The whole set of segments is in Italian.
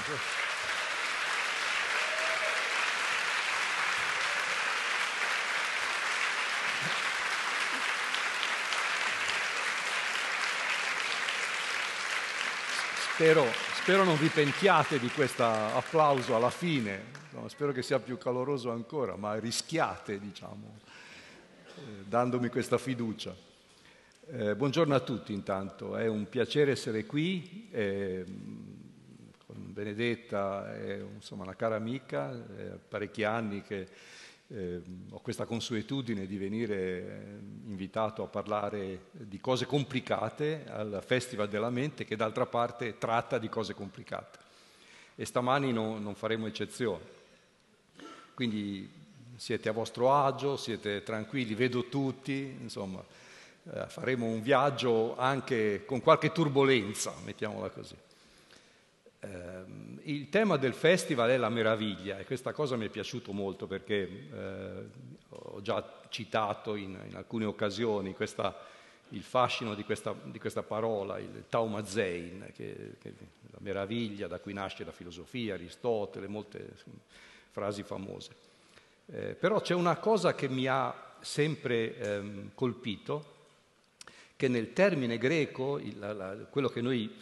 appunto. Spero, spero non vi pentiate di questo applauso alla fine, no, spero che sia più caloroso ancora, ma rischiate, diciamo, eh, dandomi questa fiducia. Eh, buongiorno a tutti intanto, è un piacere essere qui. Eh, Benedetta è insomma, una cara amica, è parecchi anni che eh, ho questa consuetudine di venire ehm, invitato a parlare di cose complicate al Festival della Mente che d'altra parte tratta di cose complicate. E stamani no, non faremo eccezione. Quindi siete a vostro agio, siete tranquilli, vedo tutti, insomma eh, faremo un viaggio anche con qualche turbolenza, mettiamola così. Ehm, il tema del festival è la meraviglia e questa cosa mi è piaciuta molto perché eh, ho già citato in, in alcune occasioni questa, il fascino di questa, di questa parola, il taumazein, che, che, la meraviglia da cui nasce la filosofia, Aristotele, molte frasi famose. Eh, però c'è una cosa che mi ha sempre ehm, colpito, che nel termine greco, il, la, quello che noi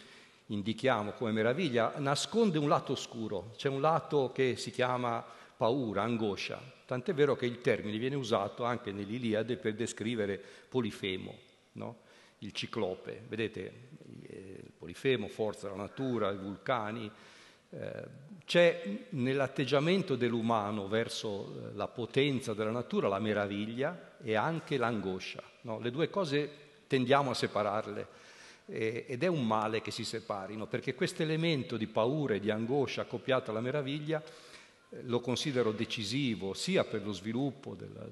indichiamo come meraviglia, nasconde un lato oscuro, c'è un lato che si chiama paura, angoscia, tant'è vero che il termine viene usato anche nell'Iliade per descrivere Polifemo, no? il ciclope, vedete, il eh, Polifemo, forza della natura, i vulcani, eh, c'è nell'atteggiamento dell'umano verso eh, la potenza della natura la meraviglia e anche l'angoscia. No? Le due cose tendiamo a separarle ed è un male che si separino, perché questo elemento di paura e di angoscia accoppiato alla meraviglia eh, lo considero decisivo sia per lo sviluppo della,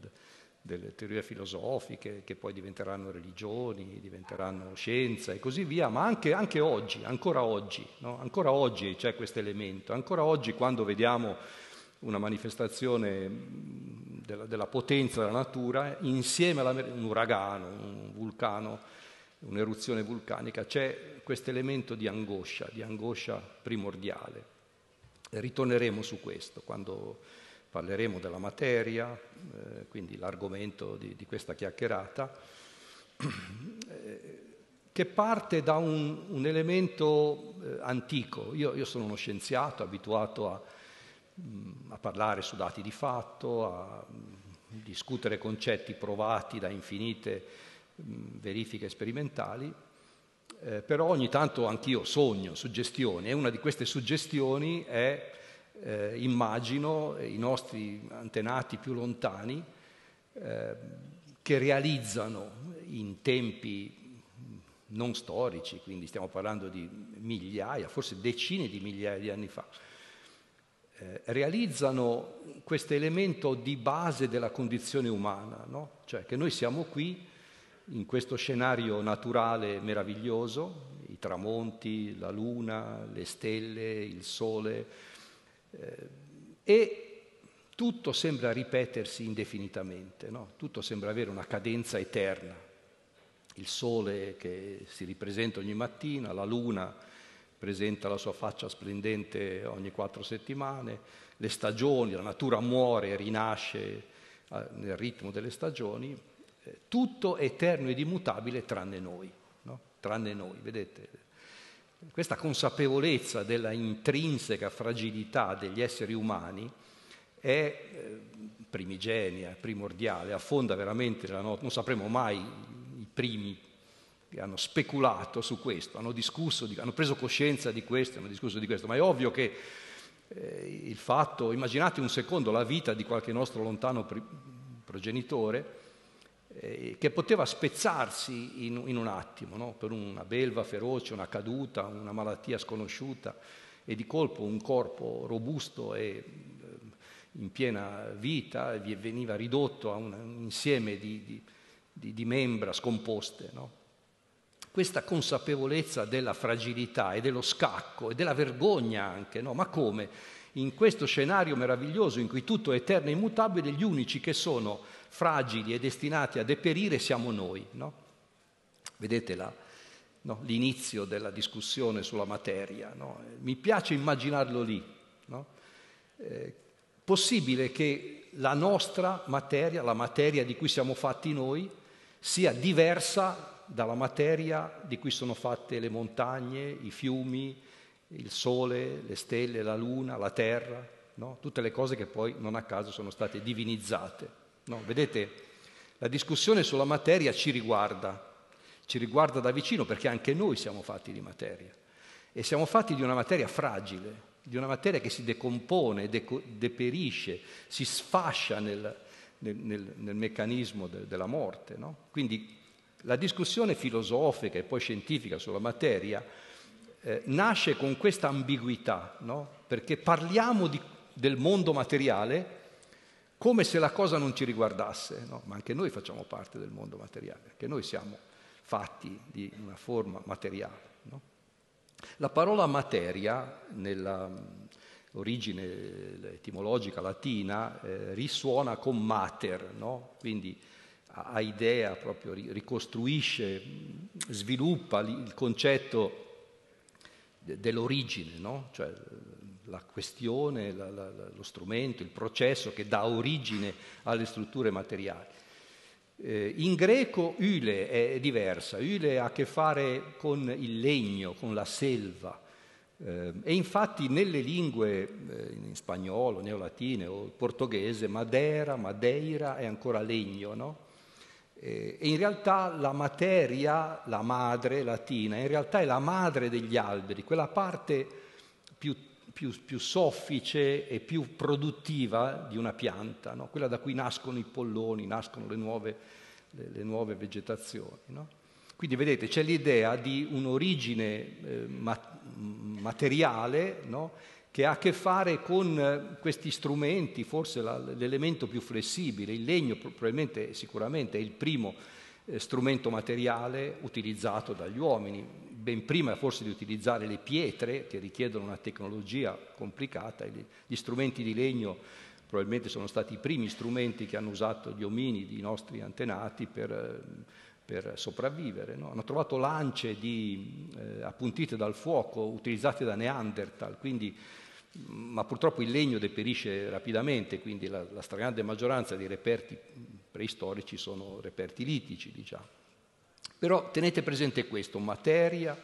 delle teorie filosofiche che poi diventeranno religioni, diventeranno scienza e così via, ma anche, anche oggi, ancora oggi, no? ancora oggi c'è questo elemento, ancora oggi quando vediamo una manifestazione mm, della, della potenza della natura insieme a un uragano, un vulcano, un'eruzione vulcanica, c'è questo elemento di angoscia, di angoscia primordiale. Ritorneremo su questo quando parleremo della materia, eh, quindi l'argomento di, di questa chiacchierata, eh, che parte da un, un elemento eh, antico. Io, io, sono uno scienziato abituato a, mm, a parlare su dati di fatto, a mm, discutere concetti provati da infinite verifiche sperimentali, eh, però ogni tanto anch'io sogno suggestioni e una di queste suggestioni è eh, immagino i nostri antenati più lontani eh, che realizzano in tempi non storici, quindi stiamo parlando di migliaia, forse decine di migliaia di anni fa, eh, realizzano questo elemento di base della condizione umana, no? cioè che noi siamo qui in questo scenario naturale meraviglioso, i tramonti, la luna, le stelle, il sole, eh, e tutto sembra ripetersi indefinitamente, no? tutto sembra avere una cadenza eterna. Il sole che si ripresenta ogni mattina, la luna presenta la sua faccia splendente ogni quattro settimane, le stagioni, la natura muore, e rinasce eh, nel ritmo delle stagioni, tutto eterno ed immutabile tranne noi, no? tranne noi, vedete? Questa consapevolezza della intrinseca fragilità degli esseri umani è eh, primigenia, primordiale, affonda veramente la nostra... non sapremo mai i primi che hanno speculato su questo, hanno discusso, hanno preso coscienza di questo, hanno discusso di questo, ma è ovvio che eh, il fatto, immaginate un secondo la vita di qualche nostro lontano progenitore, eh, che poteva spezzarsi in, in un attimo, no? per una belva feroce, una caduta, una malattia sconosciuta e di colpo un corpo robusto e eh, in piena vita veniva ridotto a un, insieme di, di, di, di, membra scomposte. No? Questa consapevolezza della fragilità e dello scacco e della vergogna anche, no? ma come? In questo scenario meraviglioso in cui tutto è eterno e immutabile, gli unici che sono fragili e destinati a deperire siamo noi. No? Vedete la, no? l'inizio della discussione sulla materia. No? Mi piace immaginarlo lì. Eh, possibile che la nostra materia, la materia di cui siamo fatti noi, sia diversa dalla materia di cui sono fatte le montagne, i fiumi, il sole, le stelle, la luna, la terra, no? tutte le cose che poi non a caso sono state divinizzate. No, vedete, la discussione sulla materia ci riguarda, ci riguarda da vicino perché anche noi siamo fatti di materia e siamo fatti di una materia fragile, di una materia che si decompone, deco- deperisce, si sfascia nel, nel, nel, nel meccanismo de- della morte. No? Quindi la discussione filosofica e poi scientifica sulla materia eh, nasce con questa ambiguità, no? perché parliamo di, del mondo materiale come se la cosa non ci riguardasse, no? ma anche noi facciamo parte del mondo materiale, anche noi siamo fatti di una forma materiale. No? La parola materia, nell'origine mm, eh, etimologica latina, eh, risuona con mater, no? quindi ha idea, proprio ricostruisce, mm, sviluppa il concetto dell'origine, cioè la questione, la, la, lo strumento, il processo che dà origine alle strutture materiali. Eh, in greco ule è diversa, ule ha a che fare con il legno, con la selva. Eh, e infatti nelle lingue eh, in spagnolo, neolatine o portoghese, madera, madeira è ancora legno, no? Eh, e in realtà la materia, la madre latina, in realtà è la madre degli alberi, quella parte più, più soffice e più produttiva di una pianta, no? quella da cui nascono i polloni, nascono le nuove, le, le nuove vegetazioni. No? Quindi vedete, c'è l'idea di un'origine eh, mat- materiale no? che ha a che fare con questi strumenti, forse la, l'elemento più flessibile, il legno probabilmente sicuramente è il primo eh, strumento materiale utilizzato dagli uomini, ben prima forse di utilizzare le pietre che richiedono una tecnologia complicata, gli strumenti di legno probabilmente sono stati i primi strumenti che hanno usato gli ominidi, i nostri antenati, per, per sopravvivere. No? Hanno trovato lance di, eh, appuntite dal fuoco utilizzate da Neanderthal, quindi, mm, ma purtroppo il legno deperisce rapidamente, quindi la, la stragrande maggioranza dei reperti mm, preistorici sono reperti litici, diciamo. Però tenete presente questo, materia,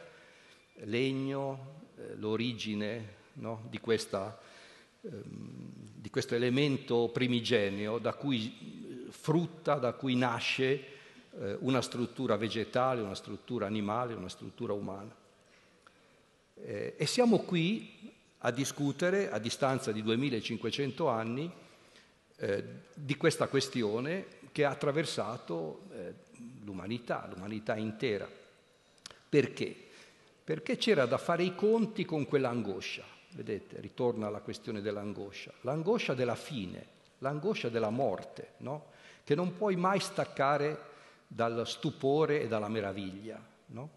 legno, eh, l'origine no, di, questa, ehm, di, questo elemento primigenio da cui eh, frutta, da cui nasce eh, una struttura vegetale, una struttura animale, una struttura umana. Eh, e siamo qui a discutere, a distanza di 2500 anni, eh, di questa questione che ha attraversato eh, l'umanità, l'umanità intera. Perché? Perché c'era da fare i conti con quell'angoscia. Vedete, ritorna alla questione dell'angoscia. L'angoscia della fine, l'angoscia della morte, no? che non puoi mai staccare dal stupore e dalla meraviglia. No?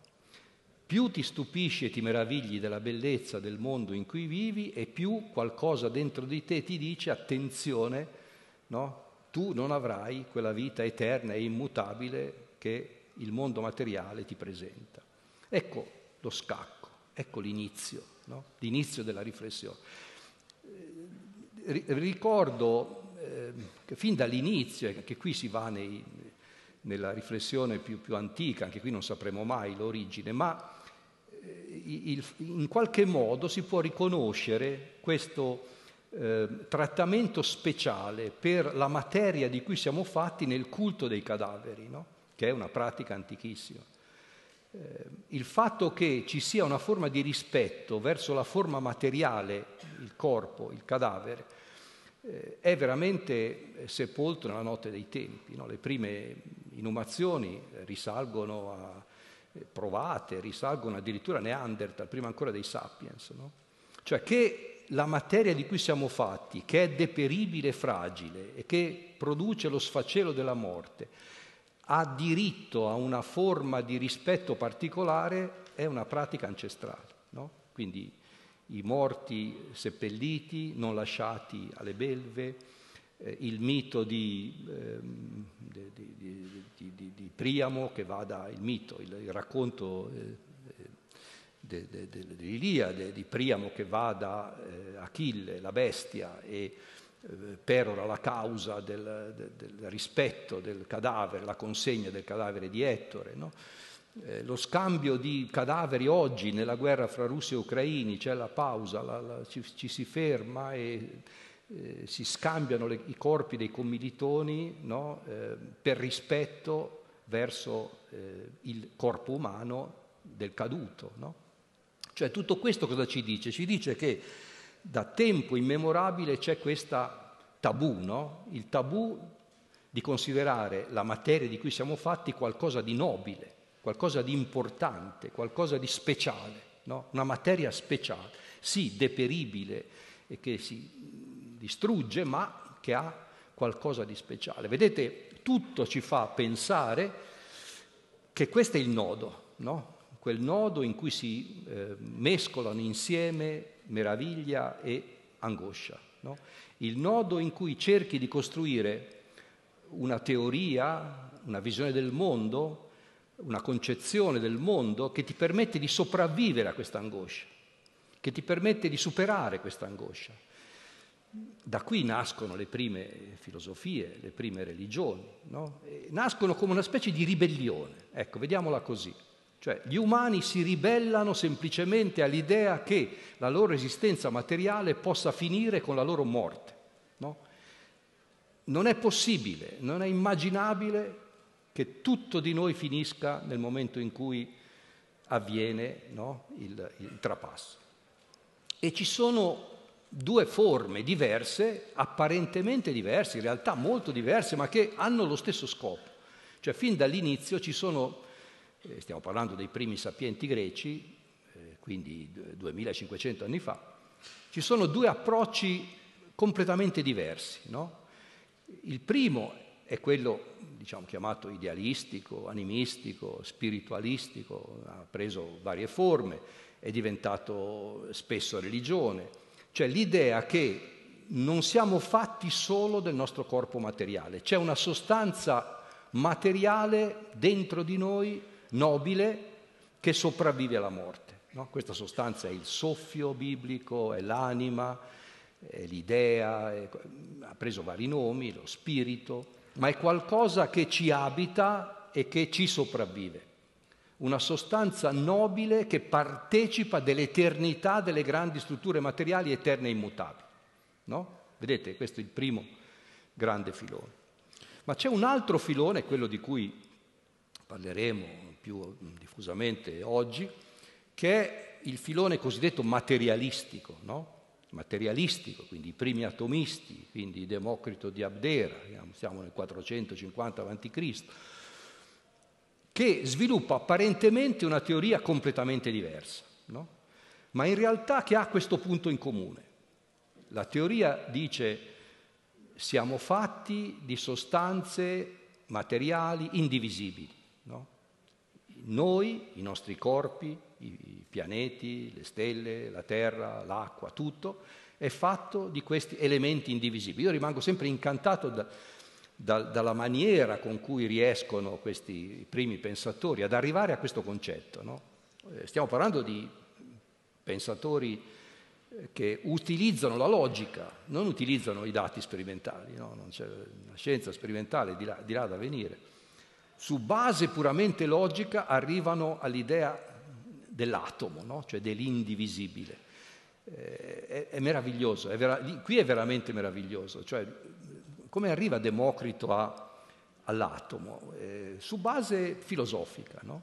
Più ti stupisci e ti meravigli della bellezza del mondo in cui vivi e più qualcosa dentro di te ti dice attenzione, no? tu non avrai quella vita eterna e immutabile che il mondo materiale ti presenta. Ecco lo scacco, ecco l'inizio, no? l'inizio della riflessione. Eh, ricordo eh, che fin dall'inizio, anche eh, qui si va nei, nella riflessione più, più, antica, anche qui non sapremo mai l'origine, ma in qualche modo si può riconoscere questo trattamento speciale per la materia di cui siamo fatti nel culto dei cadaveri. No? che è una pratica antichissima. Eh, il fatto che ci sia una forma di rispetto verso la forma materiale, il corpo, il cadavere, eh, è veramente sepolto nella notte dei tempi. No? Le prime inumazioni risalgono a eh, provate, risalgono addirittura a Neanderthal, prima ancora dei Sapiens. No? Cioè che la materia di cui siamo fatti, che è deperibile e fragile e che produce lo sfacelo della morte, ha diritto a una forma di rispetto particolare è una pratica ancestrale. No? Quindi i morti seppelliti, non lasciati alle belve, eh, il mito di, eh, di, di, di, Priamo che va da, il mito, il, il racconto eh, dell'Iliade eh, de, de, de, di Priamo che va da eh, Achille, la bestia, e perora la causa del, del, del, rispetto del cadavere, la consegna del cadavere di Ettore. No? Eh, lo scambio di cadaveri oggi nella guerra fra russi e ucraini, c'è cioè la pausa, la, la, ci, ci, si ferma e eh, si scambiano le, i corpi dei commilitoni no? eh, per rispetto verso eh, il corpo umano del caduto. No? Cioè tutto questo cosa ci dice? Ci dice che da tempo immemorabile c'è questo tabù, no? il tabù di considerare la materia di cui siamo fatti qualcosa di nobile, qualcosa di importante, qualcosa di speciale, no? una materia speciale, sì, deperibile e che si distrugge, ma che ha qualcosa di speciale. Vedete, tutto ci fa pensare che questo è il nodo, no? quel nodo in cui si eh, mescolano insieme meraviglia e angoscia. No? Il nodo in cui cerchi di costruire una teoria, una visione del mondo, una concezione del mondo che ti permette di sopravvivere a questa angoscia, che ti permette di superare questa angoscia. Da qui nascono le prime filosofie, le prime religioni, no? nascono come una specie di ribellione, ecco, vediamola così. Cioè gli umani si ribellano semplicemente all'idea che la loro esistenza materiale possa finire con la loro morte. No? Non è possibile, non è immaginabile che tutto di noi finisca nel momento in cui avviene no? il, il trapasso. E ci sono due forme diverse, apparentemente diverse, in realtà molto diverse, ma che hanno lo stesso scopo. Cioè fin dall'inizio ci sono eh, stiamo parlando dei primi sapienti greci, eh, quindi 2500 anni fa, ci sono due approcci completamente diversi. No? Il primo è quello diciamo, chiamato idealistico, animistico, spiritualistico, ha preso varie forme, è diventato spesso religione, cioè l'idea che non siamo fatti solo del nostro corpo materiale, c'è una sostanza materiale dentro di noi nobile che sopravvive alla morte. No? Questa sostanza è il soffio biblico, è l'anima, è l'idea, è, ha preso vari nomi, lo spirito, ma è qualcosa che ci abita e che ci sopravvive. Una sostanza nobile che partecipa dell'eternità delle grandi strutture materiali eterne e immutabili. No? Vedete, questo è il primo grande filone. Ma c'è un altro filone, quello di cui parleremo più mm, diffusamente oggi, che è il filone cosiddetto materialistico, no? materialistico, quindi i primi atomisti, quindi Democrito di Abdera, siamo nel 450 a.C., che sviluppa apparentemente una teoria completamente diversa, no? ma in realtà che ha questo punto in comune. La teoria dice siamo fatti di sostanze materiali indivisibili, no? noi, i nostri corpi, i pianeti, le stelle, la terra, l'acqua, tutto, è fatto di questi elementi indivisibili. Io rimango sempre incantato da, da, dalla maniera con cui riescono questi primi pensatori ad arrivare a questo concetto. No? Eh, stiamo parlando di pensatori eh, che utilizzano la logica, non utilizzano i dati sperimentali, no? non c'è una scienza sperimentale di là, di là da venire su base puramente logica arrivano all'idea dell'atomo, no? cioè dell'indivisibile. Eh, è, è, meraviglioso, è vera- qui è veramente meraviglioso, cioè, come arriva Democrito a, all'atomo? Eh, su base filosofica. No?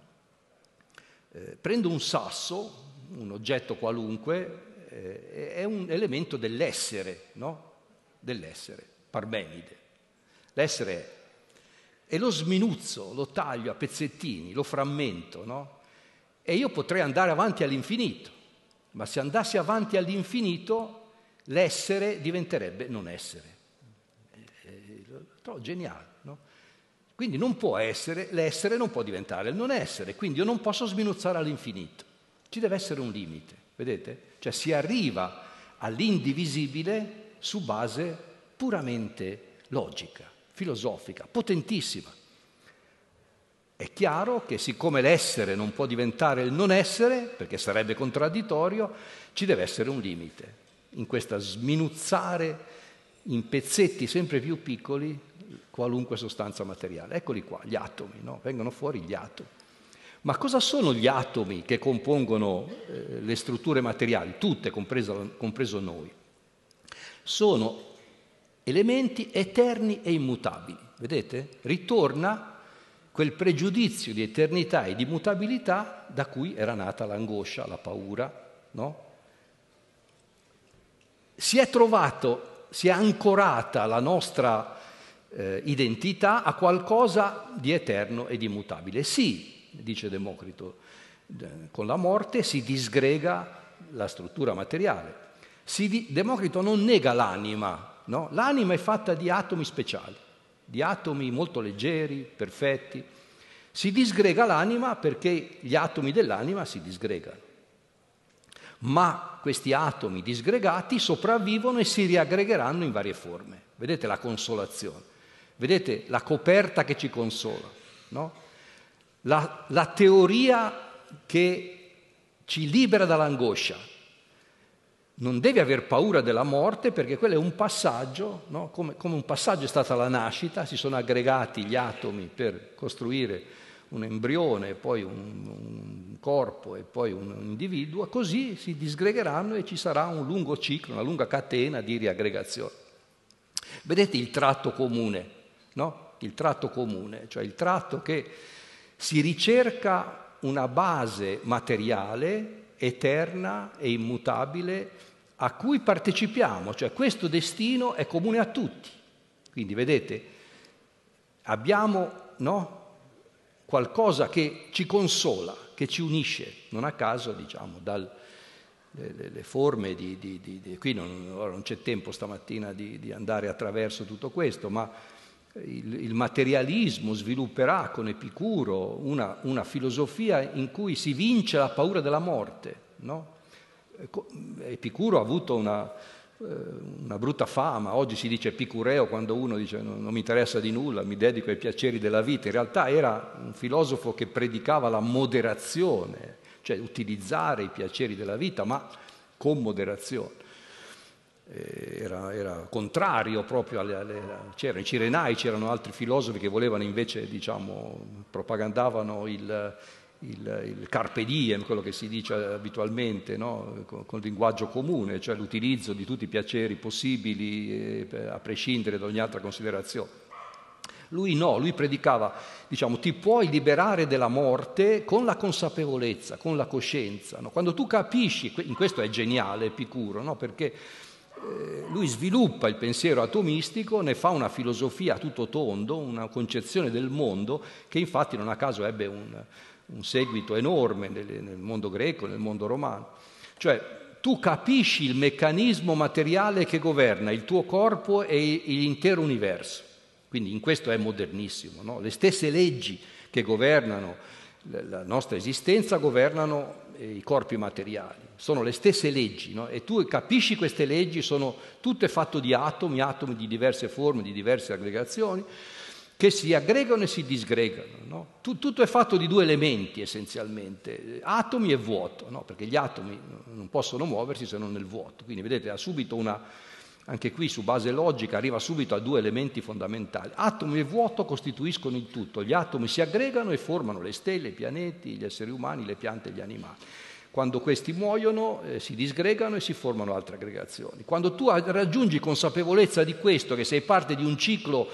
Eh, prendo un sasso, un oggetto qualunque, eh, è un elemento dell'essere, no? dell'essere, Parmenide. L'essere è e lo sminuzzo, lo taglio a pezzettini, lo frammento, no? E io potrei andare avanti all'infinito, ma se andassi avanti all'infinito l'essere diventerebbe non essere. Eh, eh, lo trovo geniale, Quindi non può essere, l'essere non può diventare il non essere, quindi io non posso sminuzzare all'infinito. Ci deve essere un limite, vedete? Cioè si arriva all'indivisibile su base puramente logica filosofica, potentissima. È chiaro che siccome l'essere non può diventare il non essere, perché sarebbe contraddittorio, ci deve essere un limite. In questa sminuzzare in pezzetti sempre più piccoli qualunque sostanza materiale. Eccoli qua, gli atomi, no? vengono fuori gli atomi. Ma cosa sono gli atomi che compongono eh, le strutture materiali, tutte, compresa, compreso noi? Sono elementi eterni e immutabili. Vedete? Ritorna quel pregiudizio di eternità e di mutabilità da cui era nata l'angoscia, la paura, no? Si è trovato, si è ancorata la nostra eh, identità a qualcosa di eterno e di mutabile. Sì, dice Democrito, con la morte si disgrega la struttura materiale. Si, Democrito non nega l'anima, No? L'anima è fatta di atomi speciali, di atomi molto leggeri, perfetti. Si disgrega l'anima perché gli atomi dell'anima si disgregano. Ma questi atomi disgregati sopravvivono e si riaggregheranno in varie forme. Vedete la consolazione, vedete la coperta che ci consola, no? la, la teoria che ci libera dall'angoscia, non devi aver paura della morte perché quello è un passaggio, no? come, come, un passaggio è stata la nascita, si sono aggregati gli atomi per costruire un embrione, poi un, un corpo e poi un, individuo, così si disgregheranno e ci sarà un lungo ciclo, una lunga catena di riaggregazione. Vedete il tratto comune, no? il tratto comune, cioè il tratto che si ricerca una base materiale eterna e immutabile a cui partecipiamo, cioè questo destino è comune a tutti. Quindi vedete, abbiamo no, qualcosa che ci consola, che ci unisce, non a caso diciamo dal, le, le, forme di... di, di, di qui non, non, c'è tempo stamattina di, andare attraverso tutto questo, ma il, il materialismo svilupperà con Epicuro una, una, filosofia in cui si vince la paura della morte. No? Eh, Epicuro ha avuto una, eh, una brutta fama. Oggi si dice epicureo quando uno dice non, non, mi interessa di nulla, mi dedico ai piaceri della vita. In realtà era un filosofo che predicava la moderazione, cioè utilizzare i piaceri della vita, ma con moderazione. Eh, era, era, contrario proprio alle, alle c'erano i Cirenai, c'erano altri filosofi che volevano invece, diciamo, propagandavano il, il, il carpe diem, quello che si dice abitualmente, no? con, con, il linguaggio comune, cioè l'utilizzo di tutti i piaceri possibili eh, a prescindere da ogni altra considerazione. Lui no, lui predicava, diciamo, ti puoi liberare della morte con la consapevolezza, con la coscienza. No? Quando tu capisci, in questo è geniale Epicuro, no? perché eh, lui sviluppa il pensiero atomistico, ne fa una filosofia a tutto tondo, una concezione del mondo che infatti non a caso ebbe un, un seguito enorme nel, nel, mondo greco, nel mondo romano. Cioè tu capisci il meccanismo materiale che governa il tuo corpo e l'intero universo. Quindi in questo è modernissimo, no? le stesse leggi che governano la nostra esistenza governano eh, i corpi materiali, sono le stesse leggi no? e tu capisci queste leggi, sono tutte fatte di atomi, atomi di diverse forme, di diverse aggregazioni, che si aggregano e si disgregano. No? tutto è fatto di due elementi essenzialmente, atomi e vuoto, no? perché gli atomi non possono muoversi se non nel vuoto, quindi vedete ha subito una anche qui su base logica arriva subito a due elementi fondamentali. Atomi e vuoto costituiscono il tutto, gli atomi si aggregano e formano le stelle, i pianeti, gli esseri umani, le piante e gli animali. Quando questi muoiono eh, si disgregano e si formano altre aggregazioni. Quando tu raggiungi consapevolezza di questo, che sei parte di un ciclo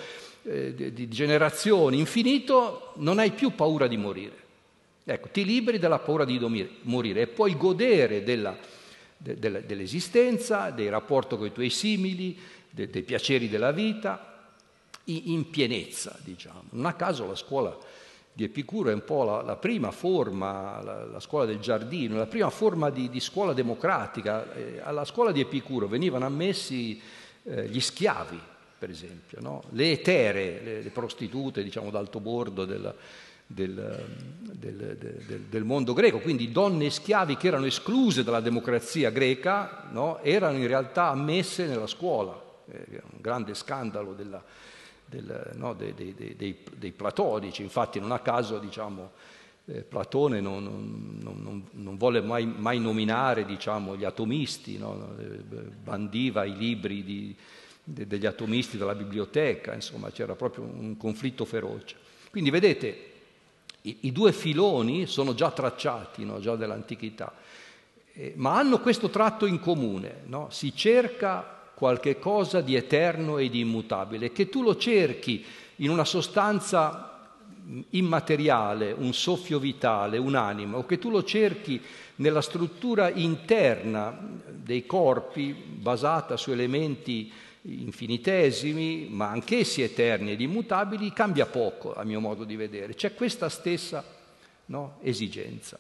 eh, di generazioni infinito, non hai più paura di morire. Ecco, ti liberi dalla paura di morire e puoi godere della de, de, dell'esistenza, del rapporto con i tuoi simili, de, dei piaceri della vita, in, in, pienezza, diciamo. Non a caso la scuola di Epicuro è un po' la, la prima forma, la, la, scuola del giardino, la prima forma di, di scuola democratica. Eh, alla scuola di Epicuro venivano ammessi eh, gli schiavi, per esempio, no? le etere, le, le prostitute, diciamo, d'alto bordo della del, del, del, del, mondo greco, quindi donne e schiavi che erano escluse dalla democrazia greca no? erano in realtà ammesse nella scuola, eh, un grande scandalo della, del, no, dei, dei, dei, dei, platonici, infatti non a caso diciamo, eh, Platone non, non, non, non volle mai, mai, nominare diciamo, gli atomisti, no? Eh, bandiva i libri di, de, degli atomisti dalla biblioteca, insomma c'era proprio un conflitto feroce. Quindi vedete, i, I, due filoni sono già tracciati, no? già dell'antichità, eh, ma hanno questo tratto in comune. No? Si cerca qualche cosa di eterno e di immutabile, che tu lo cerchi in una sostanza mm, immateriale, un soffio vitale, un'anima, o che tu lo cerchi nella struttura interna mm, dei corpi basata su elementi infinitesimi, ma anch'essi eterni ed immutabili, cambia poco a mio modo di vedere. C'è questa stessa no, esigenza.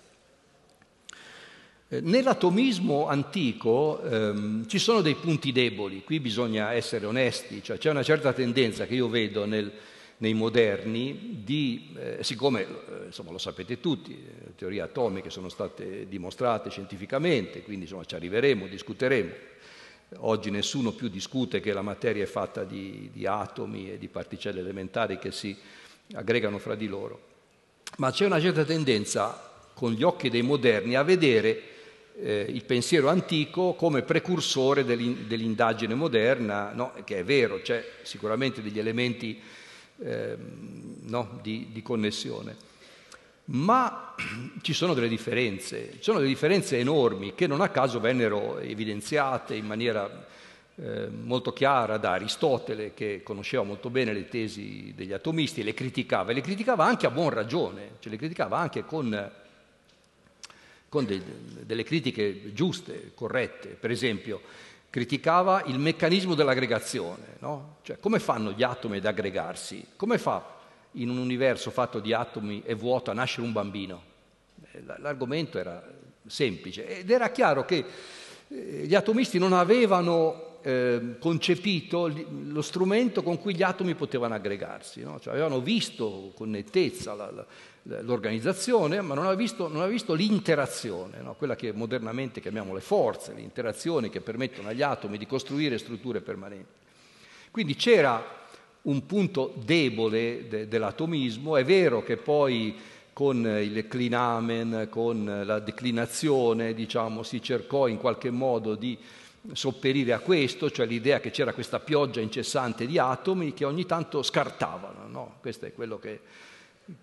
Eh, nell'atomismo antico ehm, ci sono dei punti deboli, qui bisogna essere onesti, cioè c'è una certa tendenza che io vedo nel, nei moderni di, eh, siccome eh, insomma, lo sapete tutti, le eh, teorie atomiche sono state dimostrate scientificamente, quindi insomma, ci arriveremo, discuteremo, Oggi nessuno più discute che la materia è fatta di, di atomi e di particelle elementari che si aggregano fra di loro. Ma c'è una certa tendenza, con gli occhi dei moderni, a vedere eh, il pensiero antico come precursore dell'in- dell'indagine moderna, no? che è vero, c'è sicuramente degli elementi eh, no? di, di connessione ma ci sono delle differenze, ci sono delle differenze enormi che non a caso vennero evidenziate in maniera eh, molto chiara da Aristotele che conosceva molto bene le tesi degli atomisti e le criticava, e le criticava anche a buon ragione, cioè le criticava anche con, con de, delle critiche giuste, corrette, per esempio criticava il meccanismo dell'aggregazione, no? cioè come fanno gli atomi ad aggregarsi, come fa in un universo fatto di atomi è vuoto a nascere un bambino. Eh, l'argomento era semplice ed era chiaro che eh, gli atomisti non avevano ehm, concepito lo strumento con cui gli atomi potevano aggregarsi, no? cioè, avevano visto con nettezza la, la, l'organizzazione, ma non avevano visto, non aveva visto l'interazione, no? quella che modernamente chiamiamo le forze, le interazioni che permettono agli atomi di costruire strutture permanenti. Quindi c'era un punto debole de- dell'atomismo. È vero che poi con il clinamen, con la declinazione, diciamo, si cercò in qualche modo di sopperire a questo, cioè l'idea che c'era questa pioggia incessante di atomi che ogni tanto scartavano. No? Questo è quello che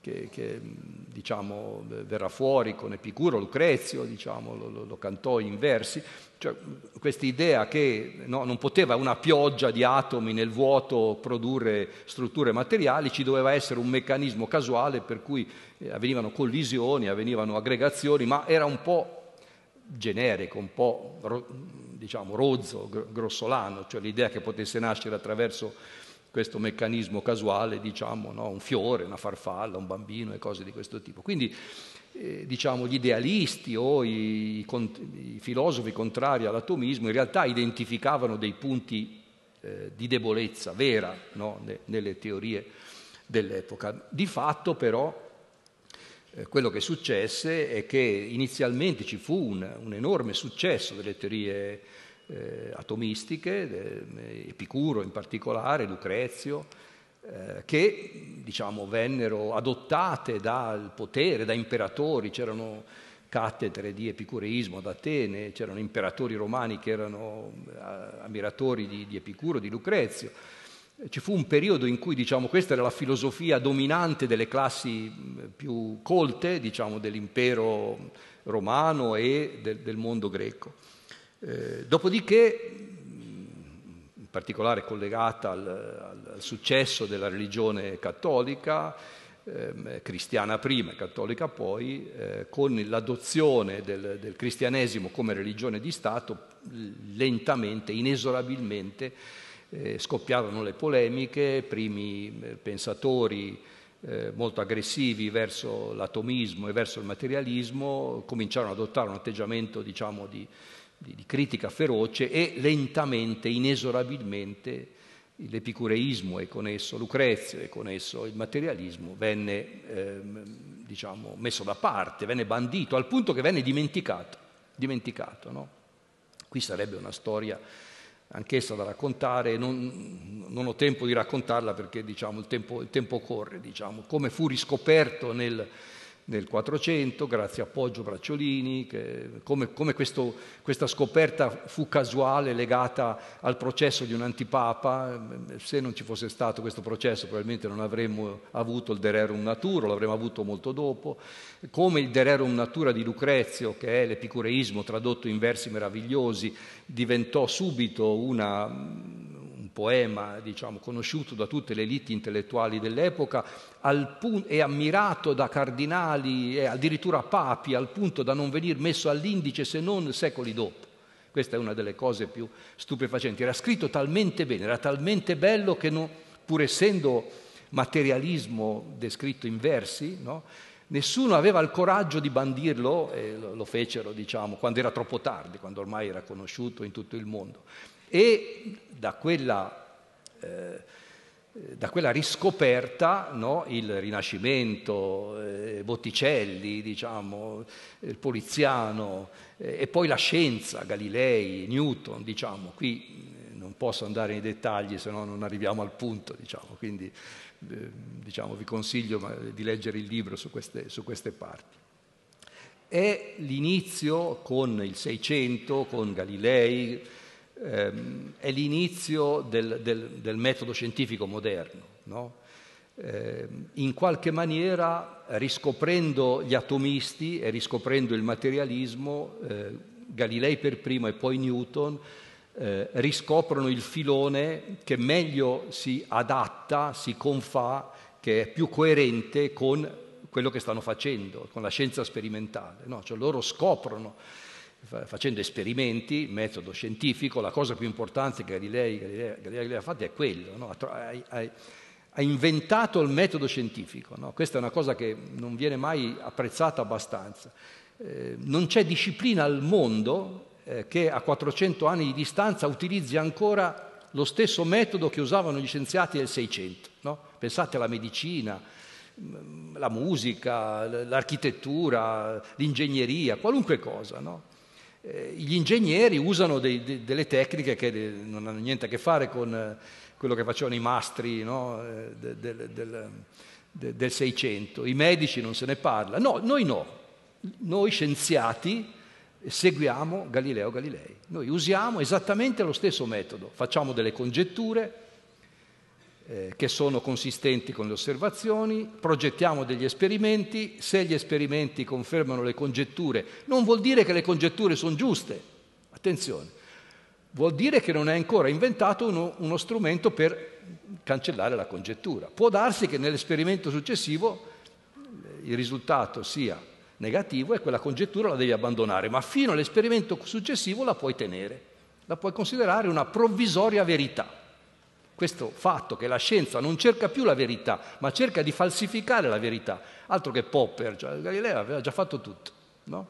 che, che diciamo, verrà fuori con Epicuro, Lucrezio, diciamo, lo, lo, cantò in versi, cioè, questa idea che no, non poteva una pioggia di atomi nel vuoto produrre strutture materiali, ci doveva essere un meccanismo casuale per cui eh, avvenivano collisioni, avvenivano aggregazioni, ma era un po' generico, un po' diciamo, rozzo, grossolano, cioè l'idea che potesse nascere attraverso questo meccanismo casuale, diciamo, no? un fiore, una farfalla, un bambino e cose di questo tipo. Quindi eh, diciamo, gli idealisti o i, i, filosofi contrari all'atomismo in realtà identificavano dei punti eh, di debolezza vera no? ne, nelle teorie dell'epoca. Di fatto però eh, quello che successe è che inizialmente ci fu un, un enorme successo delle teorie eh, atomistiche, eh, Epicuro in particolare, Lucrezio, eh, che diciamo, vennero adottate dal potere, da imperatori, c'erano cattedre di epicureismo ad Atene, c'erano imperatori romani che erano eh, ammiratori di, di Epicuro, di Lucrezio. Ci fu un periodo in cui diciamo, questa era la filosofia dominante delle classi mm, più colte diciamo, dell'impero romano e del, del mondo greco. Eh, dopodiché, mm, in particolare collegata al, al successo della religione cattolica, ehm, eh, cristiana prima e cattolica poi, eh, con l'adozione del, del, cristianesimo come religione di Stato, lentamente, inesorabilmente eh, scoppiarono le polemiche, primi eh, pensatori molto aggressivi verso l'atomismo e verso il materialismo cominciarono ad adottare un atteggiamento diciamo, di, di, di critica feroce e lentamente, inesorabilmente, l'epicureismo e con esso Lucrezio e con esso il materialismo venne ehm, diciamo, messo da parte, venne bandito, al punto che venne dimenticato. dimenticato no? Qui sarebbe una storia anch'essa da raccontare, non, non ho tempo di raccontarla perché diciamo, il, tempo, il, tempo, corre, diciamo, come fu riscoperto nel, nel 400, grazie a Poggio Bracciolini, che, come, come questo, questa scoperta fu casuale legata al processo di un antipapa, ehm, se non ci fosse stato questo processo probabilmente non avremmo avuto il Dererum Naturo, l'avremmo avuto molto dopo, come il Dererum Natura di Lucrezio, che è l'epicureismo tradotto in versi meravigliosi, diventò subito una poema diciamo, conosciuto da tutte le elite intellettuali dell'epoca pun- e ammirato da cardinali e addirittura papi al punto da non venir messo all'indice se non secoli dopo. Questa è una delle cose più stupefacenti. Era scritto talmente bene, era talmente bello che non, pur essendo materialismo descritto in versi, no? nessuno aveva il coraggio di bandirlo e lo, fecero diciamo, quando era troppo tardi, quando ormai era conosciuto in tutto il mondo. E da quella, eh, da quella riscoperta, no, il Rinascimento, eh, Botticelli, diciamo, il Poliziano, eh, e poi la scienza, Galilei, Newton, diciamo, qui eh, non posso andare nei dettagli, se no non arriviamo al punto, diciamo, quindi eh, diciamo, vi consiglio di leggere il libro su queste, su queste parti. È l'inizio con il Seicento, con Galilei, ehm, è l'inizio del, del, del, metodo scientifico moderno. No? Eh, in qualche maniera, riscoprendo gli atomisti e riscoprendo il materialismo, eh, Galilei per primo e poi Newton, eh, riscoprono il filone che meglio si adatta, si confà, che è più coerente con quello che stanno facendo, con la scienza sperimentale. No? Cioè loro scoprono facendo esperimenti, metodo scientifico, la cosa più importante che Galilei, Galilei, Galilei ha fatto è quello, no? ha, ha, ha, inventato il metodo scientifico, no? questa è una cosa che non viene mai apprezzata abbastanza. Eh, non c'è disciplina al mondo eh, che a 400 anni di distanza utilizzi ancora lo stesso metodo che usavano gli scienziati del 600. No? Pensate alla medicina, mm, la musica, l'architettura, l'ingegneria, qualunque cosa. No? Eh, gli ingegneri usano dei, de, delle tecniche che non hanno niente a che fare con eh, quello che facevano i mastri no? Eh, de, de, del Seicento, i medici non se ne parla, no, noi no, noi scienziati seguiamo Galileo Galilei, noi usiamo esattamente lo stesso metodo, facciamo delle congetture, eh, che sono consistenti con le osservazioni, progettiamo degli esperimenti, se gli esperimenti confermano le congetture, non vuol dire che le congetture sono giuste, attenzione, vuol dire che non è ancora inventato uno, uno strumento per cancellare la congettura. Può darsi che nell'esperimento successivo eh, il risultato sia negativo e quella congettura la devi abbandonare, ma fino all'esperimento successivo la puoi tenere, la puoi considerare una provvisoria verità. Questo fatto che la scienza non cerca più la verità, ma cerca di falsificare la verità, altro che Popper, cioè, Galileo aveva già fatto tutto, no?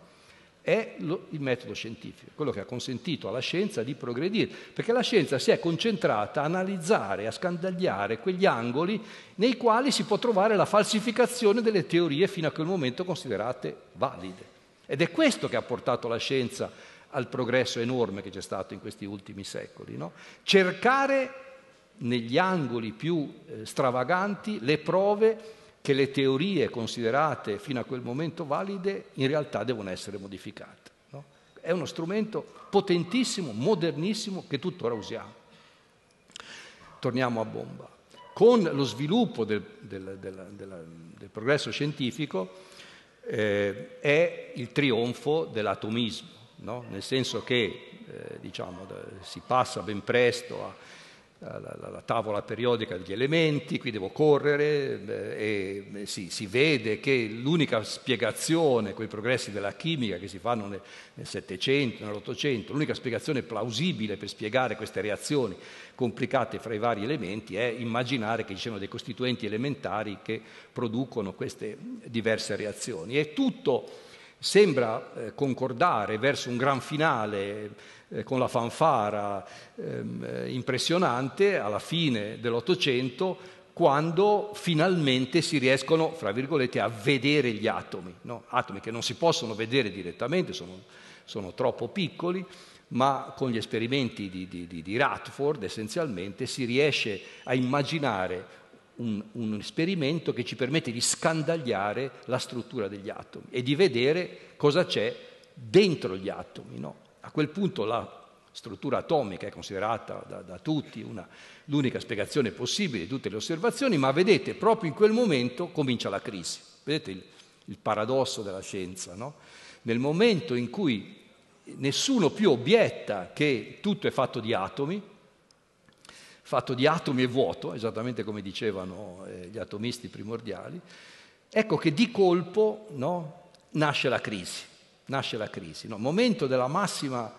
è lo, il metodo scientifico, quello che ha consentito alla scienza di progredire, perché la scienza si è concentrata a analizzare, a scandagliare quegli angoli nei quali si può trovare la falsificazione delle teorie fino a quel momento considerate valide. Ed è questo che ha portato la scienza al progresso enorme che c'è stato in questi ultimi secoli, no? cercare negli angoli più eh, stravaganti le prove che le teorie considerate fino a quel momento valide in realtà devono essere modificate. No? È uno strumento potentissimo, modernissimo, che tuttora usiamo. Torniamo a bomba. Con lo sviluppo del, del, del, del progresso scientifico eh, è il trionfo dell'atomismo, no? nel senso che eh, diciamo, si passa ben presto a la, la, la, tavola periodica degli elementi, qui devo correre eh, e eh, sì, si vede che l'unica spiegazione con i progressi della chimica che si fanno nel, nel 700, nell'Ottocento, l'unica spiegazione plausibile per spiegare queste reazioni complicate fra i vari elementi è immaginare che ci siano dei costituenti elementari che producono queste diverse reazioni. E tutto sembra eh, concordare verso un gran finale eh, con la fanfara ehm, eh, impressionante alla fine dell'Ottocento quando finalmente si riescono, fra virgolette, a vedere gli atomi, no? atomi che non si possono vedere direttamente, sono, sono troppo piccoli, ma con gli esperimenti di, di, di, Radford essenzialmente si riesce a immaginare un, un, esperimento che ci permette di scandagliare la struttura degli atomi e di vedere cosa c'è dentro gli atomi. No? A quel punto la struttura atomica è considerata da, da tutti una, l'unica spiegazione possibile di tutte le osservazioni, ma vedete, proprio in quel momento comincia la crisi. Vedete il, il paradosso della scienza, no? Nel momento in cui nessuno più obietta che tutto è fatto di atomi, fatto di atomi e vuoto, esattamente come dicevano eh, gli atomisti primordiali, ecco che di colpo no, nasce la crisi nasce la crisi. No? Il momento della massima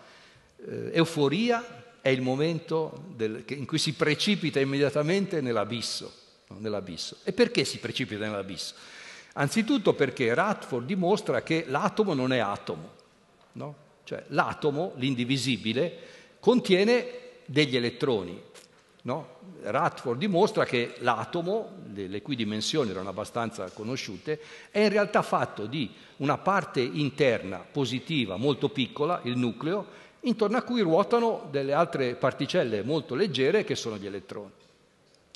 eh, euforia è il momento del, in cui si precipita immediatamente nell'abisso, no? nell'abisso. E perché si precipita nell'abisso? Anzitutto perché Radford dimostra che l'atomo non è atomo, no? cioè l'atomo, l'indivisibile, contiene degli elettroni, No? Radford dimostra che l'atomo, le cui dimensioni erano abbastanza conosciute, è in realtà fatto di una parte interna positiva molto piccola, il nucleo, intorno a cui ruotano delle altre particelle molto leggere che sono gli elettroni.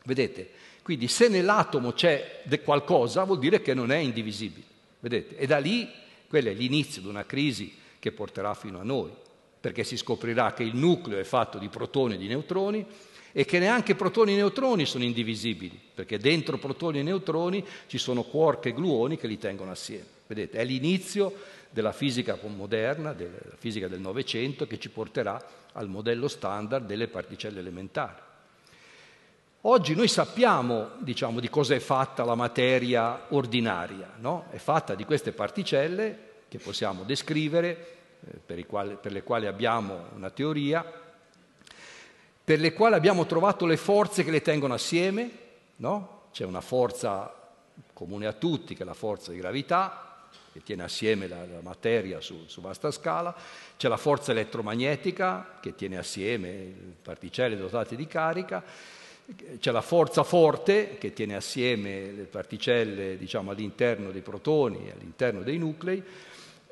Vedete? Quindi se nell'atomo c'è qualcosa vuol dire che non è indivisibile. Vedete? E da lì, quello è l'inizio di una crisi che porterà fino a noi, perché si scoprirà che il nucleo è fatto di protoni e di neutroni, e che neanche protoni e neutroni sono indivisibili, perché dentro protoni e neutroni ci sono quark e gluoni che li tengono assieme. Vedete, è l'inizio della fisica moderna, della fisica del Novecento, che ci porterà al modello standard delle particelle elementari. Oggi noi sappiamo diciamo, di cosa è fatta la materia ordinaria, no? è fatta di queste particelle che possiamo descrivere, eh, per, quali, per le quali abbiamo una teoria, per le quali abbiamo trovato le forze che le tengono assieme, no? C'è una forza comune a tutti, che è la forza di gravità, che tiene assieme la, la materia su, su, vasta scala, c'è la forza elettromagnetica, che tiene assieme particelle dotate di carica, c'è la forza forte, che tiene assieme le particelle diciamo, all'interno dei protoni, all'interno dei nuclei,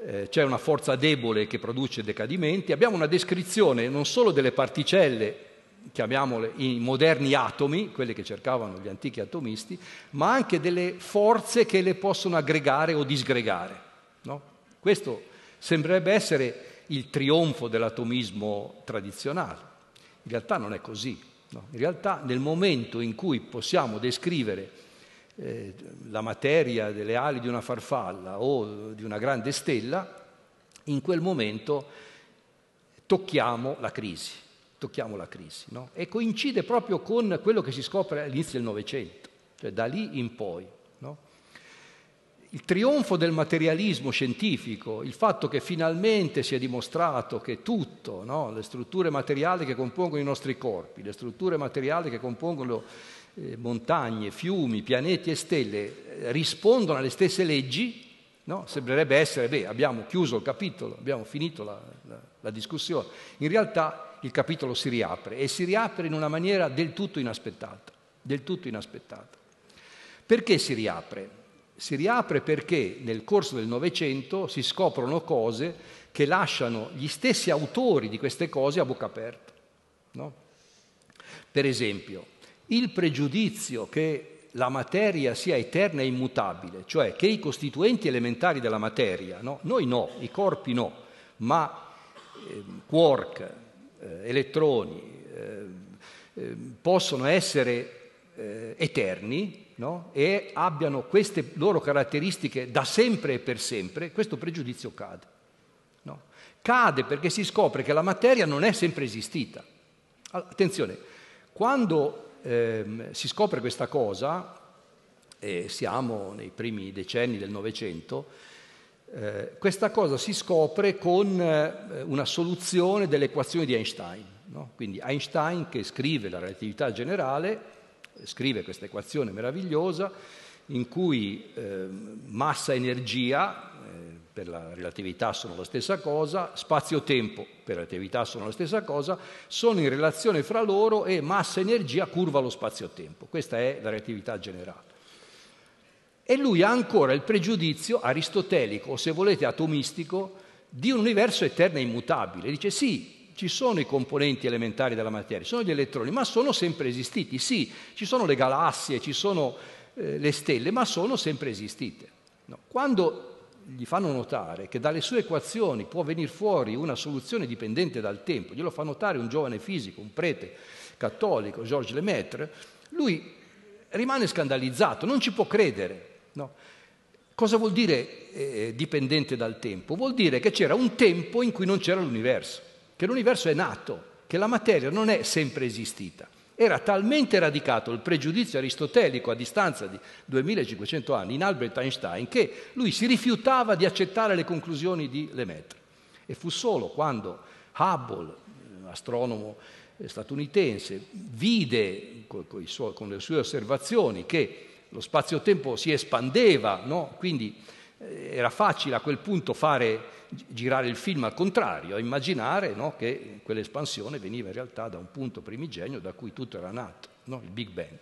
eh, c'è una forza debole che produce decadimenti, abbiamo una descrizione non solo delle particelle chiamiamole i moderni atomi, quelli che cercavano gli antichi atomisti, ma anche delle forze che le possono aggregare o disgregare. No? Questo sembrerebbe essere il trionfo dell'atomismo tradizionale. In realtà non è così. No? In realtà nel momento in cui possiamo descrivere eh, la materia delle ali di una farfalla o di una grande stella, in quel momento tocchiamo la crisi tocchiamo la crisi. No? E coincide proprio con quello che si scopre all'inizio del Novecento, cioè da lì in poi. No? Il trionfo del materialismo scientifico, il fatto che finalmente si è dimostrato che tutto, no? le strutture materiali che compongono i nostri corpi, le strutture materiali che compongono eh, montagne, fiumi, pianeti e stelle, eh, rispondono alle stesse leggi, sembrerebbe essere, beh, abbiamo chiuso il capitolo, abbiamo finito la, la la discussione. In realtà il capitolo si riapre e si riapre in una maniera del tutto inaspettata, del tutto inaspettata. Perché si riapre? Si riapre perché nel corso del Novecento si scoprono cose che lasciano gli stessi autori di queste cose a bocca aperta. No? Per esempio, il pregiudizio che la materia sia eterna e immutabile, cioè che i costituenti elementari della materia, no? noi no, i corpi no, ma Ehm, quark, eh, elettroni, eh, ehm, possono essere eh, eterni no? e abbiano queste loro caratteristiche da sempre e per sempre, questo pregiudizio cade. No? Cade perché si scopre che la materia non è sempre esistita. Attenzione, quando ehm, si scopre questa cosa, e siamo nei primi decenni del Novecento, eh, questa cosa si scopre con eh, una soluzione dell'equazione di Einstein. No? Quindi Einstein che scrive la relatività generale, eh, scrive questa equazione meravigliosa in cui eh, massa e energia eh, per la relatività sono la stessa cosa, spazio-tempo per la relatività sono la stessa cosa, sono in relazione fra loro e massa-energia e curva lo spazio-tempo. Questa è la relatività generale. E lui ha ancora il pregiudizio aristotelico, o se volete atomistico, di un universo eterno e immutabile. Dice sì, ci sono i componenti elementari della materia, ci sono gli elettroni, ma sono sempre esistiti. Sì, ci sono le galassie, ci sono eh, le stelle, ma sono sempre esistite. No. Quando gli fanno notare che dalle sue equazioni può venire fuori una soluzione dipendente dal tempo, glielo fa notare un giovane fisico, un prete cattolico, Georges Lemaitre, lui rimane scandalizzato, non ci può credere No. Cosa vuol dire eh, eh, dipendente dal tempo? Vuol dire che c'era un tempo in cui non c'era l'universo, che l'universo è nato, che la materia non è sempre esistita. Era talmente radicato il pregiudizio aristotelico a distanza di 2500 anni in Albert Einstein che lui si rifiutava di accettare le conclusioni di Lemaitre. E fu solo quando Hubble, eh, astronomo eh, statunitense, vide con le sue osservazioni che lo spazio-tempo si espandeva, no? quindi eh, era facile a quel punto fare girare il film al contrario, a immaginare no, che quell'espansione veniva in realtà da un punto primigenio da cui tutto era nato, no? il Big Bang.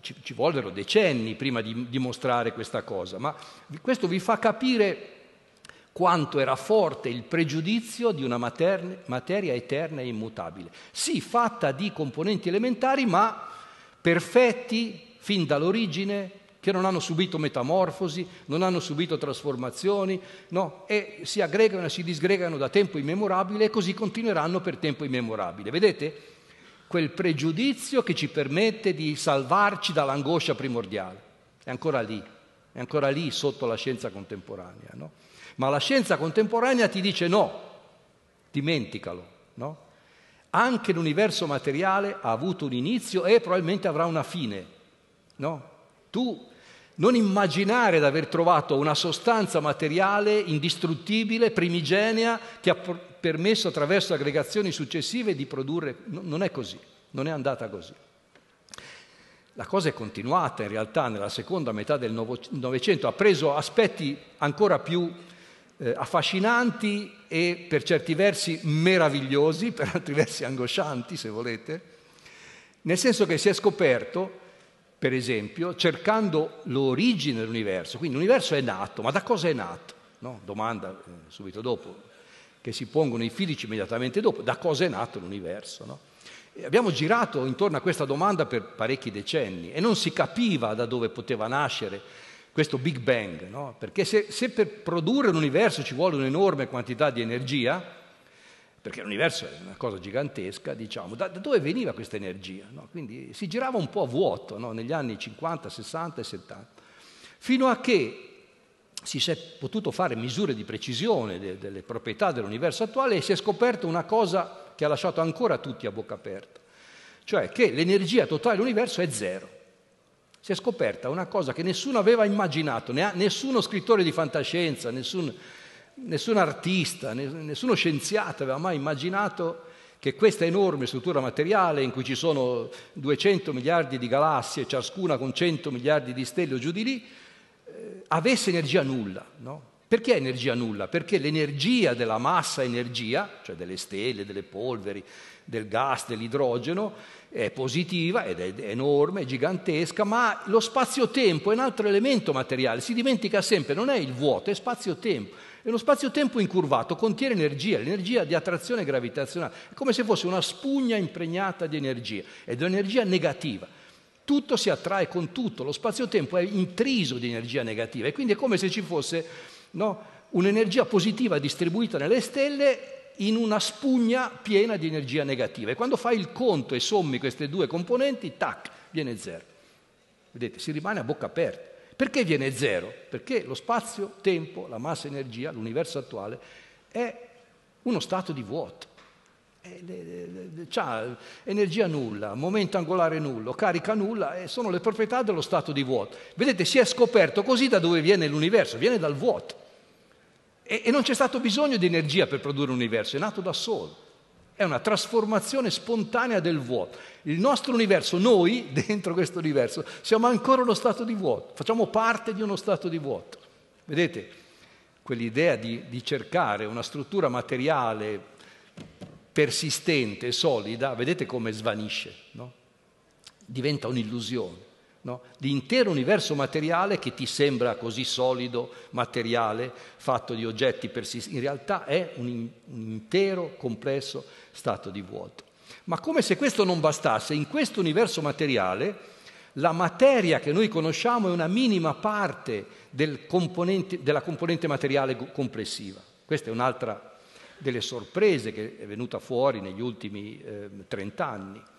Ci, ci vollero decenni prima di dimostrare questa cosa, ma questo vi fa capire quanto era forte il pregiudizio di una materne, materia eterna e immutabile. Sì, fatta di componenti elementari, ma perfetti, fin dall'origine, che non hanno subito metamorfosi, non hanno subito trasformazioni, no? e si aggregano e si disgregano da tempo immemorabile e così continueranno per tempo immemorabile. Vedete? Quel pregiudizio che ci permette di salvarci dall'angoscia primordiale è ancora lì, è ancora lì sotto la scienza contemporanea. No? Ma la scienza contemporanea ti dice no, dimenticalo. No? Anche l'universo materiale ha avuto un inizio e probabilmente avrà una fine No? Tu non immaginare di aver trovato una sostanza materiale indistruttibile, primigenea, che ha permesso attraverso aggregazioni successive di produrre... non è così, non è andata così. La cosa è continuata in realtà nella seconda metà del Novecento, ha preso aspetti ancora più eh, affascinanti e per certi versi meravigliosi, per altri versi angoscianti se volete, nel senso che si è scoperto per esempio, cercando l'origine dell'universo. Quindi l'universo è nato, ma da cosa è nato? No? Domanda eh, subito dopo, che si pongono i fisici immediatamente dopo, da cosa è nato l'universo? No? Abbiamo girato intorno a questa domanda per parecchi decenni e non si capiva da dove poteva nascere questo Big Bang, no? perché se, se per produrre l'universo ci vuole un'enorme quantità di energia, perché l'universo è una cosa gigantesca, diciamo, da, da dove veniva questa energia? No? Quindi si girava un po' a vuoto no? negli anni 50, 60 e 70, fino a che si è potuto fare misure di precisione de, delle proprietà dell'universo attuale e si è scoperto una cosa che ha lasciato ancora tutti a bocca aperta, cioè che l'energia totale dell'universo è zero. Si è scoperta una cosa che nessuno aveva immaginato, nessuno scrittore di fantascienza, nessun nessun artista, nessuno scienziato aveva mai immaginato che questa enorme struttura materiale in cui ci sono 200 miliardi di galassie, ciascuna con 100 miliardi di stelle o giù di lì, eh, avesse energia nulla. No? Perché energia nulla? Perché l'energia della massa energia, cioè delle stelle, delle polveri, del gas, dell'idrogeno, è positiva ed è enorme, è gigantesca, ma lo spazio-tempo è un altro elemento materiale, si dimentica sempre, non è il vuoto, è spazio-tempo e uno spazio-tempo incurvato, contiene energia, l'energia di attrazione gravitazionale, è come se fosse una spugna impregnata di energia, ed è un'energia negativa. Tutto si attrae con tutto, lo spazio-tempo è intriso di energia negativa e quindi è come se ci fosse no, un'energia positiva distribuita nelle stelle in una spugna piena di energia negativa. E quando fai il conto e sommi queste due componenti, tac, viene zero. Vedete, si rimane a bocca aperta. Perché viene zero? Perché lo spazio-tempo, la massa-energia, l'universo attuale è uno stato di vuoto. Ha energia nulla, momento angolare nullo, carica nulla, sono le proprietà dello stato di vuoto. Vedete, si è scoperto così da dove viene l'universo, viene dal vuoto. E, e non c'è stato bisogno di energia per produrre l'universo, è nato da solo. È una trasformazione spontanea del vuoto. Il nostro universo, noi dentro questo universo, siamo ancora uno stato di vuoto, facciamo parte di uno stato di vuoto. Vedete, quell'idea di, di cercare una struttura materiale persistente, solida, vedete come svanisce, no? diventa un'illusione no? l'intero universo materiale che ti sembra così solido, materiale, fatto di oggetti persistenti, in realtà è un, un intero complesso stato di vuoto. Ma come se questo non bastasse, in questo universo materiale la materia che noi conosciamo è una minima parte del componente, della componente materiale complessiva. Questa è un'altra delle sorprese che è venuta fuori negli ultimi ehm, trent'anni. Eh,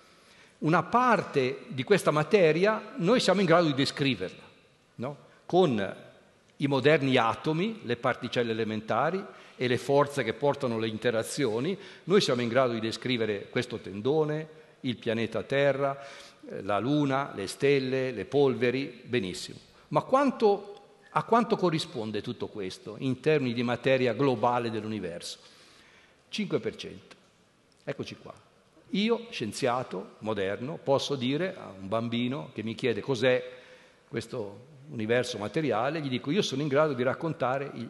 una parte di questa materia noi siamo in grado di descriverla, no? con i moderni atomi, le particelle elementari e le forze che portano le interazioni, noi siamo in grado di descrivere questo tendone, il pianeta Terra, eh, la Luna, le stelle, le polveri, benissimo. Ma quanto, a quanto corrisponde tutto questo in termini di materia globale dell'universo? 5%. Eccoci qua. Io, scienziato, moderno, posso dire a un bambino che mi chiede cos'è questo universo materiale, gli dico io sono in grado di raccontare il,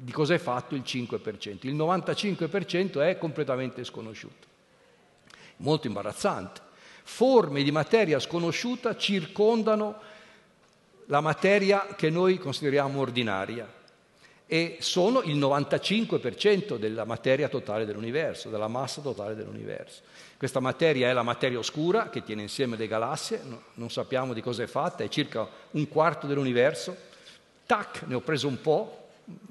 di cos'è fatto il 5%, il 95% è completamente sconosciuto. Molto imbarazzante. Forme di materia sconosciuta circondano la materia che noi consideriamo ordinaria e sono il 95% della materia totale dell'universo, della massa totale dell'universo. Questa materia è la materia oscura che tiene insieme le galassie, no, non sappiamo di cosa è fatta, è circa un quarto dell'universo. Tac, ne ho preso un po',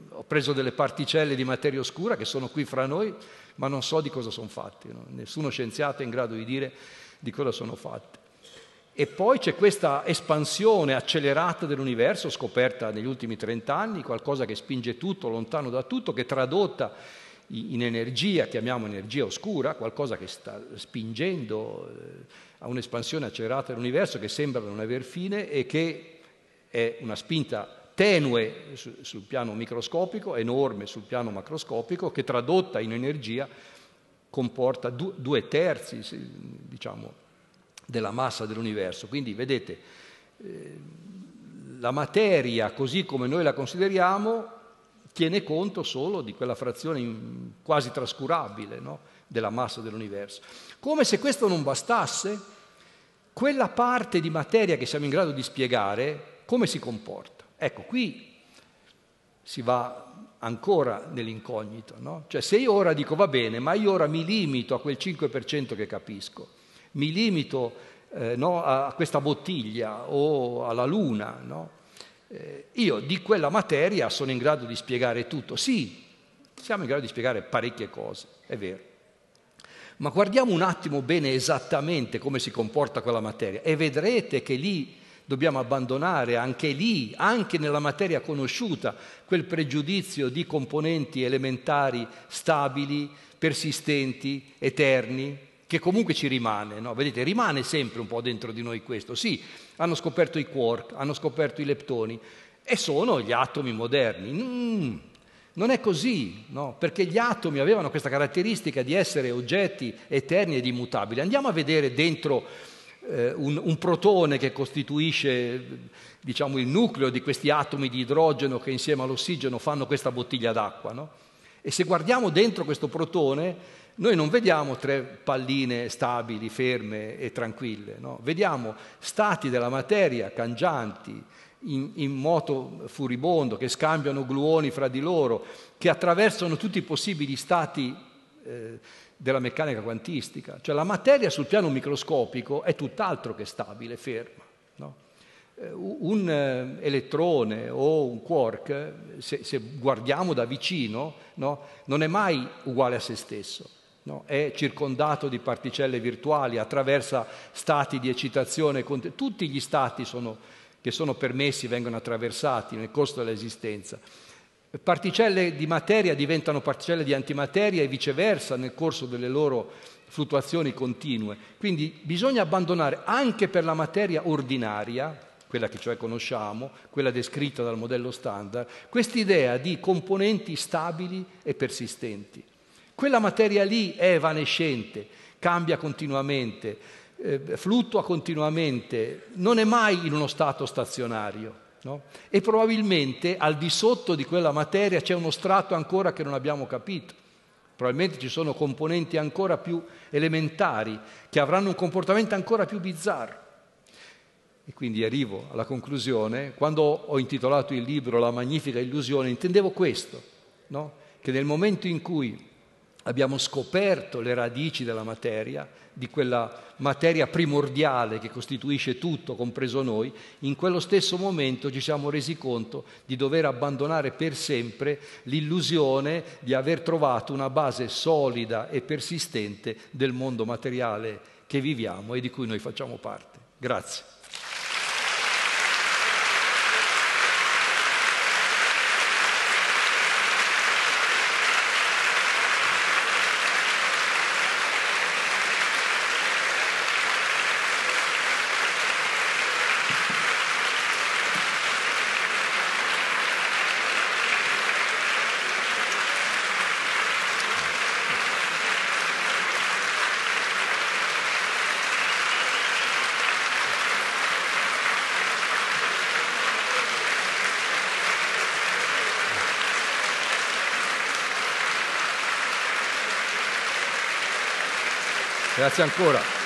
ho preso delle particelle di materia oscura che sono qui fra noi, ma non so di cosa sono fatte, no? nessuno scienziato è in grado di dire di cosa sono fatte. E poi c'è questa espansione accelerata dell'universo scoperta negli ultimi trent'anni, qualcosa che spinge tutto lontano da tutto, che tradotta in energia, chiamiamo energia oscura, qualcosa che sta spingendo eh, a un'espansione accelerata dell'universo che sembra non aver fine e che è una spinta tenue sul piano microscopico, enorme sul piano macroscopico, che tradotta in energia comporta due terzi, diciamo, della massa dell'universo. Quindi vedete, eh, la materia così come noi la consideriamo tiene conto solo di quella frazione quasi trascurabile no? della massa dell'universo. Come se questo non bastasse, quella parte di materia che siamo in grado di spiegare, come si comporta? Ecco, qui si va ancora nell'incognito, no? Cioè se io ora dico va bene, ma io ora mi limito a quel 5% che capisco, mi limito eh, no, a questa bottiglia o alla luna, no? eh, io di quella materia sono in grado di spiegare tutto. Sì, siamo in grado di spiegare parecchie cose, è vero. Ma guardiamo un attimo bene esattamente come si comporta quella materia e vedrete che lì dobbiamo abbandonare anche lì, anche nella materia conosciuta, quel pregiudizio di componenti elementari stabili, persistenti, eterni, che comunque ci rimane, no? vedete, rimane sempre un po' dentro di noi questo. Sì, hanno scoperto i quark, hanno scoperto i leptoni e sono gli atomi moderni. Mm, non è così, no? perché gli atomi avevano questa caratteristica di essere oggetti eterni ed immutabili. Andiamo a vedere dentro eh, un, un, protone che costituisce diciamo, il nucleo di questi atomi di idrogeno che insieme all'ossigeno fanno questa bottiglia d'acqua. No? E se guardiamo dentro questo protone noi non vediamo tre palline stabili, ferme e tranquille, no? vediamo stati della materia cangianti, in, in, moto furibondo, che scambiano gluoni fra di loro, che attraversano tutti i possibili stati eh, della meccanica quantistica. Cioè la materia sul piano microscopico è tutt'altro che stabile, ferma. No? Eh, un eh, elettrone o un quark, se, se guardiamo da vicino, no? non è mai uguale a se stesso No? è circondato di particelle virtuali, attraversa stati di eccitazione, tutti gli stati sono, che sono permessi vengono attraversati nel corso dell'esistenza. Particelle di materia diventano particelle di antimateria e viceversa nel corso delle loro fluttuazioni continue. Quindi bisogna abbandonare anche per la materia ordinaria, quella che cioè conosciamo, quella descritta dal modello standard, quest'idea di componenti stabili e persistenti. Quella materia lì è evanescente, cambia continuamente, eh, fluttua continuamente, non è mai in uno stato stazionario. No? E probabilmente al di sotto di quella materia c'è uno strato ancora che non abbiamo capito. Probabilmente ci sono componenti ancora più elementari che avranno un comportamento ancora più bizzarro. E quindi arrivo alla conclusione, quando ho intitolato il libro La magnifica illusione, intendevo questo, no? che nel momento in cui abbiamo scoperto le radici della materia, di quella materia primordiale che costituisce tutto, compreso noi, in quello stesso momento ci siamo resi conto di dover abbandonare per sempre l'illusione di aver trovato una base solida e persistente del mondo materiale che viviamo e di cui noi facciamo parte. Grazie. Grazie ancora.